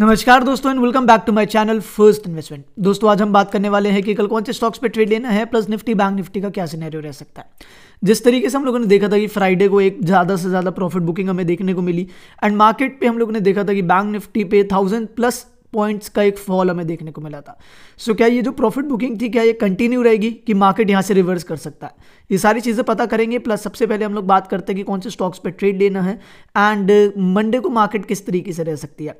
नमस्कार दोस्तों and welcome back to my channel first investment दोस्तों आज हम बात करने वाले हैं कि कल कौन से स्टॉक्स पे ट्रेड लेना है प्लस निफ्टी बैंक निफ्टी का क्या सिनेरियो रह सकता है जिस तरीके से हम लोगों ने देखा था कि फ्राइडे को एक ज़्यादा से ज़्यादा प्रॉफिट बुकिंग हमें देखने को मिली एंड मार्केट पर हम लोगों ने देखा था कि बैंक निफ्टी पे थाउजेंड प्लस पॉइंट्स का एक फॉल हमें देखने को मिला था सो so, क्या ये जो प्रॉफिट बुकिंग थी क्या ये कंटिन्यू रहेगी कि मार्केट यहाँ से रिवर्स कर सकता है ये सारी चीज़ें पता करेंगे प्लस सबसे पहले हम लोग बात करते हैं कि कौन से स्टॉक्स पर ट्रेड लेना है एंड मंडे को मार्केट किस तरीके से रह सकती है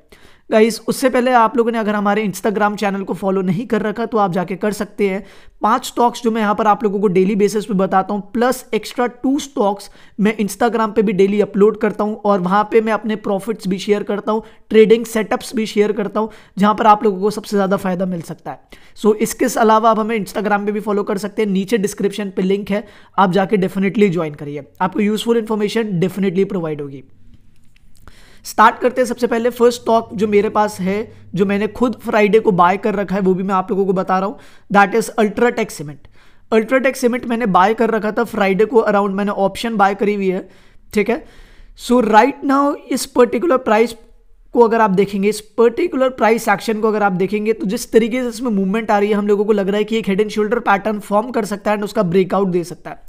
गाइस उससे पहले आप लोगों ने अगर हमारे इंस्टाग्राम चैनल को फॉलो नहीं कर रखा तो आप जाके कर सकते हैं पांच स्टॉक्स जो मैं यहाँ पर आप लोगों को डेली बेसिस पे बताता हूँ प्लस एक्स्ट्रा टू स्टॉक्स मैं इंस्टाग्राम पे भी डेली अपलोड करता हूँ और वहाँ पे मैं अपने प्रॉफिट्स भी शेयर करता हूँ ट्रेडिंग सेटअप्स भी शेयर करता हूँ जहाँ पर आप लोगों को सबसे ज़्यादा फायदा मिल सकता है सो so, इसके अलावा आप हमें इंस्टाग्राम पर भी फॉलो कर सकते हैं नीचे डिस्क्रिप्शन पर लिंक है आप जाके डेफिनेटली ज्वाइन करिए आपको यूजफुल इन्फॉर्मेशन डेफिनेटली प्रोवाइड होगी स्टार्ट करते हैं सबसे पहले फर्स्ट स्टॉक जो मेरे पास है जो मैंने खुद फ्राइडे को बाय कर रखा है वो भी मैं आप लोगों को बता रहा हूँ that is UltraTech cement UltraTech cement मैंने बाय कर रखा था फ्राइडे को अराउंड मैंने ऑप्शन बाय करी हुई है ठीक है सो राइट नाउ इस पर्टिकुलर प्राइस को अगर आप देखेंगे इस पर्टिकुलर प्राइस एक्शन को अगर आप देखेंगे तो जिस तरीके से इसमें मूवमेंट आ रही है हम लोगों को लग रहा है कि एक head and shoulder pattern form कर सकता है एंड उसका ब्रेकआउट दे सकता है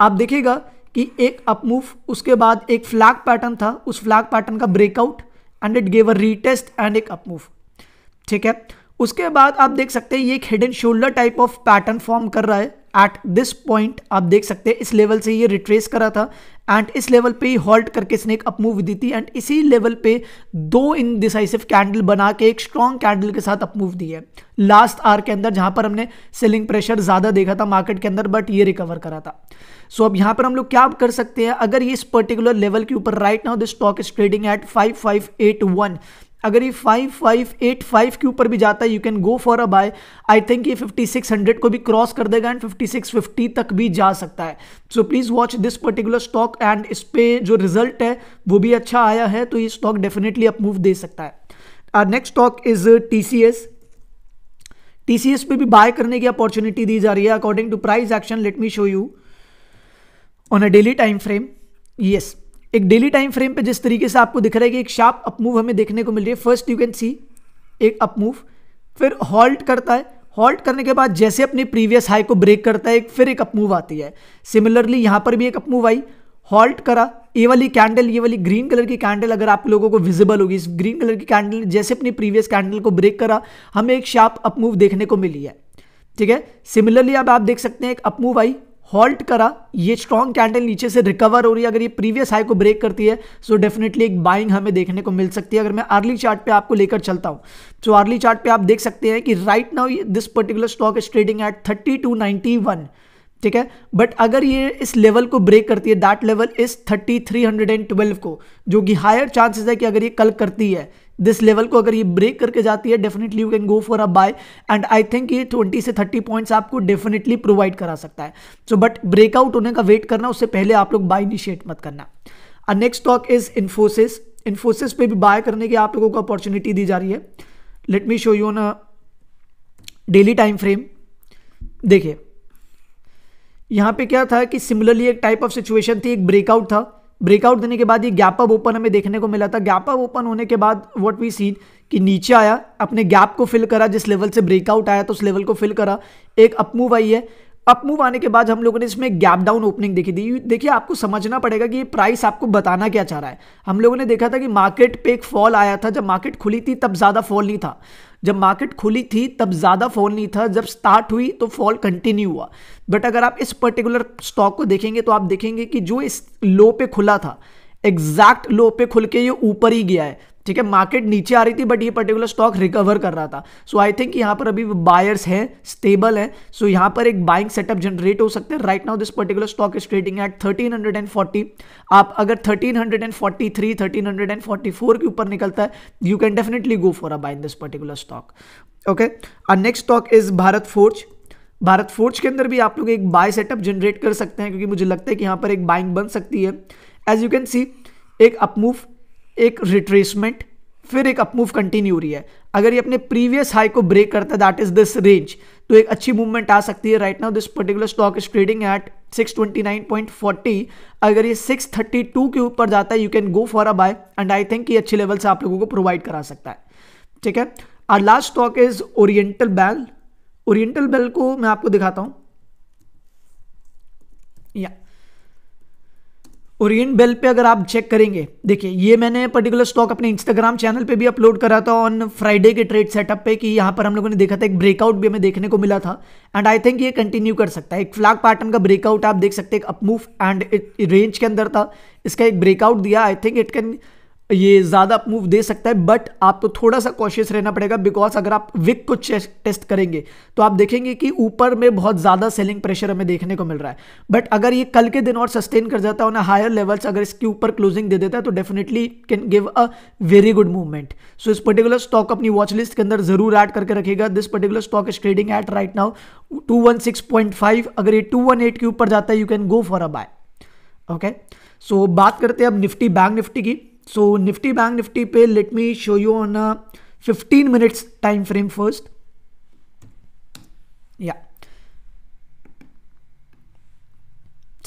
आप देखिएगा कि एक अपमूव उसके बाद एक फ्लैग पैटर्न था उस फ्लैग पैटर्न का breakout and it gave a retest and एक अपमूव ठीक है उसके बाद आप देख सकते हैं ये एक head and shoulder type of pattern form कर रहा है एट दिस पॉइंट आप देख सकते हैं इस लेवल से ये रिट्रेस करा था एंड इस लेवल पे ही हॉल्ट करके इसने एक अपमूव दी थी एंड इसी लेवल पे दो इन डिसाइसिव कैंडल बना के एक स्ट्रॉन्ग कैंडल के साथ अपमूव दी है लास्ट आर के अंदर जहां पर हमने सेलिंग प्रेशर ज़्यादा देखा था मार्केट के अंदर बट ये रिकवर करा था सो so, अब यहाँ पर हम लोग क्या कर सकते हैं अगर ये इस पर्टिकुलर लेवल के ऊपर right now this stock is trading at five five eight one अगर ये फाइव फाइव एट फाइव के ऊपर भी जाता है you can go for a buy I think ये फिफ्टी सिक्स हंड्रेड को भी क्रॉस कर देगा एंड फिफ्टी सिक्स फिफ्टी तक भी जा सकता है so please watch this particular stock and इस पे जो रिजल्ट है वो भी अच्छा आया है तो ये स्टॉक डेफिनेटली अप मूव दे सकता है next stock is T C S TCS पे भी बाय करने की अपॉर्चुनिटी दी जा रही है according to price action let me show you on a daily time frame yes एक डेली टाइम फ्रेम पे जिस तरीके से आपको दिख रहा है कि एक शार्प अपमूव हमें देखने को मिल रही है फर्स्ट यू कैन सी एक अपमूव फिर हॉल्ट करता है हॉल्ट करने के बाद जैसे अपने प्रीवियस हाई को ब्रेक करता है फिर एक अपमूव आती है सिमिलरली यहाँ पर भी एक अपमूव आई हॉल्ट करा ये वाली कैंडल ये वाली ग्रीन कलर की कैंडल अगर आप लोगों को विजिबल होगी इस ग्रीन कलर की कैंडल जैसे अपनी प्रीवियस कैंडल को ब्रेक करा हमें एक शार्प अपमूव देखने को मिली है ठीक है सिमिलरली अब आप देख सकते हैं एक अपमूव आई हॉल्ट करा ये स्ट्रॉन्ग कैंडल नीचे से रिकवर हो रही है अगर ये प्रीवियस हाई को ब्रेक करती है सो डेफिनेटली एक बाइंग हमें देखने को मिल सकती है अगर मैं अर्ली चार्ट पे आपको लेकर चलता हूँ तो अर्ली चार्ट पे आप देख सकते हैं कि right now this particular stock is trading at thirty two ninety one ठीक है बट अगर ये इस लेवल को ब्रेक करती है that level is thirty three hundred and twelve को जो कि हायर चांसेस है कि अगर ये कल करती है दिस लेवल को अगर ये ब्रेक करके जाती है definitely you can go for a buy and I think ये 20 से 30 पॉइंट्स आपको डेफिनेटली प्रोवाइड करा सकता है सो बट ब्रेकआउट होने का वेट करना उससे पहले आप लोग बाय इनिशिएट मत करना next stock is Infosys Infosys पे भी बाय करने की आप लोगों को अपॉर्चुनिटी दी जा रही है let me show you on daily time frame देखिए यहां पे क्या था कि सिमिलरली एक टाइप ऑफ सिचुएशन थी एक ब्रेकआउट था ब्रेकआउट देने के बाद ये गैप अप ओपन हमें देखने को मिला था गैप अप ओपन होने के बाद व्हाट वी सीन कि नीचे आया अपने गैप को फिल करा जिस लेवल से ब्रेकआउट आया तो उस लेवल को फिल करा एक अपमूव आई है अपमूव आने के बाद हम लोगों ने इसमें गैप डाउन ओपनिंग देखी थी देखिए आपको समझना पड़ेगा कि ये प्राइस आपको बताना क्या चाह रहा है हम लोगों ने देखा था कि मार्केट पे एक फॉल आया था जब मार्केट खुली थी तब ज़्यादा फॉल नहीं था जब मार्केट खुली थी तब ज़्यादा फॉल नहीं था जब स्टार्ट हुई तो फॉल कंटिन्यू हुआ बट अगर आप इस पर्टिकुलर स्टॉक को देखेंगे तो आप देखेंगे कि जो इस लो पे खुला था एग्जैक्ट लो पे खुल के ये ऊपर ही गया है ठीक है मार्केट नीचे आ रही थी बट ये पर्टिकुलर स्टॉक रिकवर कर रहा था सो आई थिंक यहाँ पर अभी बायर्स हैं स्टेबल है सो so यहाँ पर एक बाइंग सेटअप जनरेट हो सकते हैं right now this particular stock is trading at 1340 आप अगर 1343 1344 के ऊपर निकलता है you can definitely go for a buying this particular stock okay और next stock is Bharat Forge Bharat Forge के अंदर भी आप लोग एक बाय सेटअप जनरेट कर सकते हैं क्योंकि मुझे लगता है कि यहाँ पर एक बाइंग बन सकती है एज यू कैन सी एक अपमूव एक रिट्रेसमेंट फिर एक अपमूव कंटिन्यू हो रही है अगर ये अपने प्रीवियस हाई को ब्रेक करता है दैट इज दिस रेंज तो एक अच्छी मूवमेंट आ सकती है right now this particular stock is trading at 629.40 अगर ये 632 के ऊपर जाता है you can go for a buy and I think ये अच्छे लेवल से आप लोगों को प्रोवाइड करा सकता है ठीक है और last stock is Oriental Bell Oriental Bell को मैं आपको दिखाता हूं या yeah. ओरियन बेल पे अगर आप चेक करेंगे देखिए ये मैंने पर्टिकुलर स्टॉक अपने इंस्टाग्राम चैनल पे भी अपलोड करा था ऑन फ्राइडे के ट्रेड सेटअप पे कि यहाँ पर हम लोगों ने देखा था एक ब्रेकआउट भी हमें देखने को मिला था एंड आई थिंक ये कंटिन्यू कर सकता है एक फ्लैग पैटर्न का ब्रेकआउट आप देख सकते हैं एक अपमूव एंड रेंज के अंदर था इसका एक ब्रेकआउट दिया आई थिंक इट कैन ये ज़्यादा मूव दे सकता है बट आपको थोड़ा सा कॉशियस रहना पड़ेगा बिकॉज अगर आप विक को टेस्ट करेंगे तो आप देखेंगे कि ऊपर में बहुत ज़्यादा सेलिंग प्रेशर हमें देखने को मिल रहा है बट अगर ये कल के दिन और सस्टेन कर जाता है उन्हें हायर लेवल्स अगर इसके ऊपर क्लोजिंग दे देता है तो definitely can give a very good movement so इस पर्टिकुलर स्टॉक अपनी वॉच लिस्ट के अंदर जरूर ऐड करके रखेगा this particular stock is trading at right now two one six point five अगर ये टू वन एट के ऊपर जाता है you can go for a buy okay so बात करते हैं अब निफ्टी बैंक निफ्टी की सो निफ्टी बैंक निफ्टी पे let me show you on a fifteen minutes time frame first या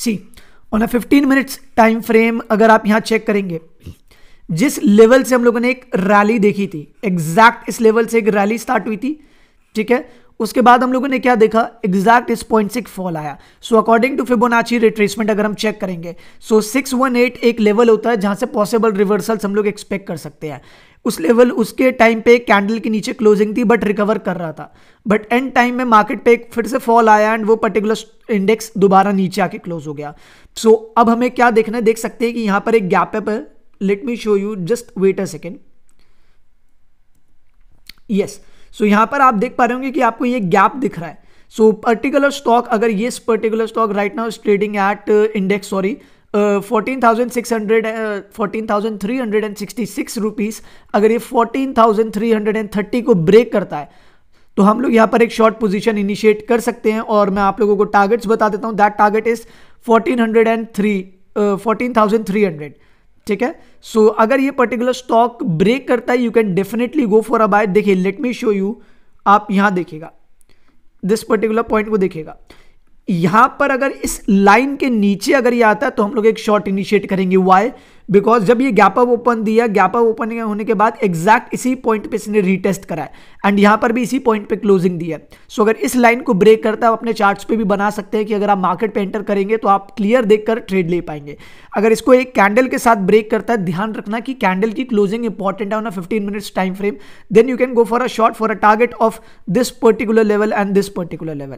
see on a fifteen minutes time frame अगर आप यहां चेक करेंगे जिस लेवल से हम लोगों ने एक रैली देखी थी एग्जैक्ट इस लेवल से एक रैली स्टार्ट हुई थी ठीक है उसके बाद हम लोगों ने क्या देखा एग्जैक्ट इस पॉइंट से फॉल आया so according to Fibonacci retracement अगर हम चेक करेंगे सो सिक्स वन एट एक लेवल होता है जहां से पॉसिबल रिवर्सल्स हम लोग एक्सपेक्ट कर सकते हैं उस लेवल उसके टाइम पे कैंडल के नीचे क्लोजिंग थी बट रिकवर कर रहा था बट एंड टाइम में मार्केट पे एक फिर से फॉल आया एंड वो पर्टिकुलर इंडेक्स दोबारा नीचे आके क्लोज हो गया सो so, अब हमें क्या देखना है देख सकते हैं कि यहां पर एक गैप अप है let me show you just wait a second yes yes. So so, यहाँ पर आप देख पा रहे होंगे कि आपको ये गैप दिख रहा है सो पर्टिकुलर स्टॉक अगर ये particular stock right now trading at index sorry fourteen thousand six hundred fourteen thousand three hundred and sixty six अगर ये fourteen thousand three hundred and thirty को ब्रेक करता है तो हम लोग यहाँ पर एक शॉर्ट पोजीशन इनिशिएट कर सकते हैं और मैं आप लोगों को टारगेट्स बता देता हूँ that target is fourteen hundred and three fourteen thousand three hundred ठीक है सो so, अगर ये पर्टिकुलर स्टॉक ब्रेक करता है you can definitely go for a buy देखिए लेट मी शो यू आप यहां देखेगा दिस पर्टिकुलर पॉइंट को देखेगा यहां पर अगर इस लाइन के नीचे अगर ये आता है तो हम लोग एक शॉर्ट इनिशिएट करेंगे वाई बिकॉज जब ये गैप अप ओपन दिया गैप अप ओपन होने के बाद एग्जैक्ट इसी पॉइंट पे इसने रीटेस्ट कराया एंड यहाँ पर भी इसी पॉइंट पे क्लोजिंग दी है सो so, अगर इस लाइन को ब्रेक करता है आप अपने चार्ट्स पे भी बना सकते हैं कि अगर आप मार्केट पे एंटर करेंगे तो आप क्लियर देखकर ट्रेड ले पाएंगे अगर इसको एक कैंडल के साथ ब्रेक करता है ध्यान रखना कि कैंडल की क्लोजिंग इंपॉर्टेंट है on a fifteen minutes time frame then you can go for a short for a target of this particular level and this particular level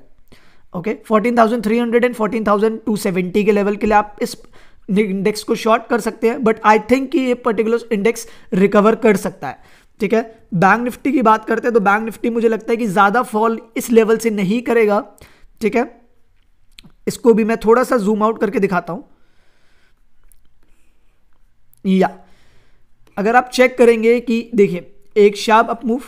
okay fourteen thousand three hundred and fourteen thousand two seventy के level के लिए आप इस index को short कर सकते हैं but I think कि ये पर्टिकुलर इंडेक्स रिकवर कर सकता है ठीक है बैंक निफ्टी की बात करते हैं तो बैंक निफ्टी मुझे लगता है कि ज़्यादा फॉल इस लेवल से नहीं करेगा ठीक है इसको भी मैं थोड़ा सा जूम आउट करके दिखाता हूँ या अगर आप चेक करेंगे कि देखिए एक शार्प अप मूव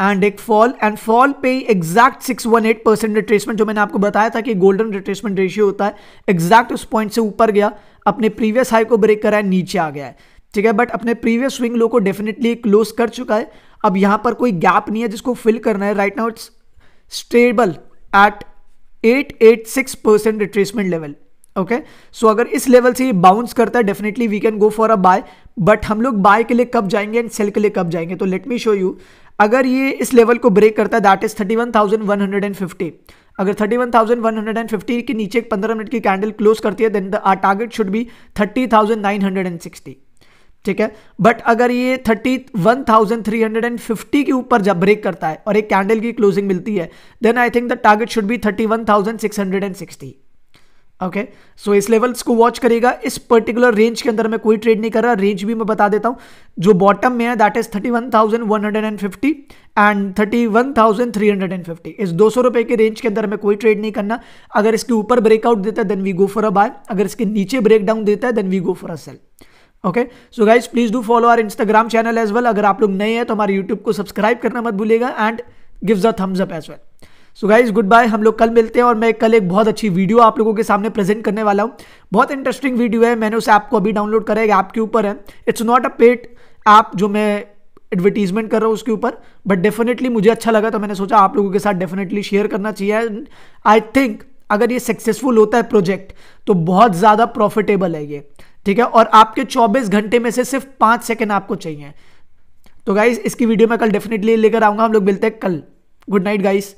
एंड एक फॉल एंड फॉल पे एग्जैक्ट एट परसेंट रिट्रेसमेंट जो मैंने आपको बताया था कि गोल्डन रिट्रेसमेंट रेशियो होता है एग्जैक्ट उस पॉइंट से ऊपर गया अपने प्रीवियस हाई को ब्रेक करा है नीचे आ गया है ठीक है बट अपने प्रीवियस स्विंग लो को डेफिनेटली क्लोज कर चुका है अब यहाँ पर कोई गैप नहीं है जिसको फिल करना है right now it's stable at eight eight six percent retracement level okay so अगर इस लेवल से ये बाउंस करता है definitely we can go for a buy but हम लोग बाय के लिए कब जाएंगे एंड सेल के लिए कब जाएंगे तो लेट मी शो यू अगर ये इस लेवल को ब्रेक करता है that is thirty one thousand one hundred and fifty अगर thirty one thousand one hundred and fifty के नीचे एक पंद्रह मिनट की कैंडल क्लोज करती है then our target should be thirty thousand nine hundred and sixty ठीक है बट अगर ये thirty one thousand three hundred and fifty के ऊपर जब ब्रेक करता है और एक कैंडल की क्लोजिंग मिलती है then I think the target should be thirty one thousand six hundred and sixty okay okay. So so, इस लेवल्स को वॉच करेगा इस पर्टिकुलर रेंज के अंदर मैं कोई ट्रेड नहीं कर रहा रेंज भी मैं बता देता हूं जो बॉटम में है that is thirty one thousand one hundred and fifty and thirty one thousand three hundred and fifty इस दो सौ रुपए के रेंज के अंदर मैं कोई ट्रेड नहीं करना अगर इसके ऊपर ब्रेकआउट देता है then we go for a buy अगर इसके नीचे ब्रेक डाउन देता है then we go for a sell okay so guys please do follow our Instagram channel as well अगर आप लोग नए हैं तो हमारे यूट्यूब को सब्सक्राइब करना मत भूलेगा and gives a thumbs up as well so guys good bye हम लोग कल मिलते हैं और मैं कल एक बहुत अच्छी वीडियो आप लोगों के सामने प्रेजेंट करने वाला हूँ बहुत इंटरेस्टिंग वीडियो है मैंने उसे आपको अभी डाउनलोड करा है आपके ऊपर है it's not a paid app जो मैं एडवर्टीजमेंट कर रहा हूँ उसके ऊपर बट डेफिनेटली मुझे अच्छा लगा तो मैंने सोचा आप लोगों के साथ डेफिनेटली शेयर करना चाहिए आई थिंक अगर ये सक्सेसफुल होता है प्रोजेक्ट तो बहुत ज़्यादा प्रॉफिटेबल है ये ठीक है और आपके 24 घंटे में से सिर्फ पाँच सेकेंड आपको चाहिए तो गाइज इसकी वीडियो मैं कल डेफिनेटली लेकर आऊँगा हम लोग मिलते हैं कल गुड नाइट गाइज़